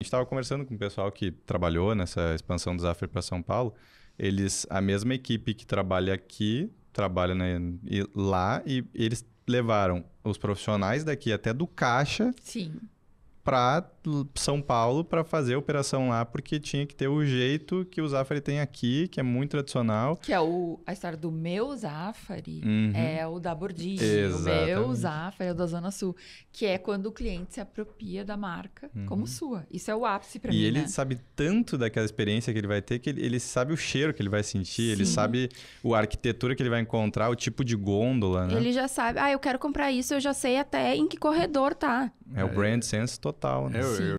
gente estava conversando com o pessoal que trabalhou nessa expansão do Zafir para São Paulo. Eles, a mesma equipe que trabalha aqui, trabalha né, lá e eles levaram os profissionais daqui até do caixa. Sim para São Paulo para fazer a operação lá, porque tinha que ter o jeito que o Zafari tem aqui, que é muito tradicional. Que é o, a história do meu Zafari, uhum. é o da Bordini, o meu Zafari é o da Zona Sul, que é quando o cliente se apropria da marca uhum. como sua. Isso é o ápice para mim. E ele né? sabe tanto daquela experiência que ele vai ter que ele, ele sabe o cheiro que ele vai sentir, Sim. ele sabe a arquitetura que ele vai encontrar, o tipo de gôndola, né? Ele já sabe, ah, eu quero comprar isso, eu já sei até em que corredor tá. É, o é. brand sense total, né? É, eu, eu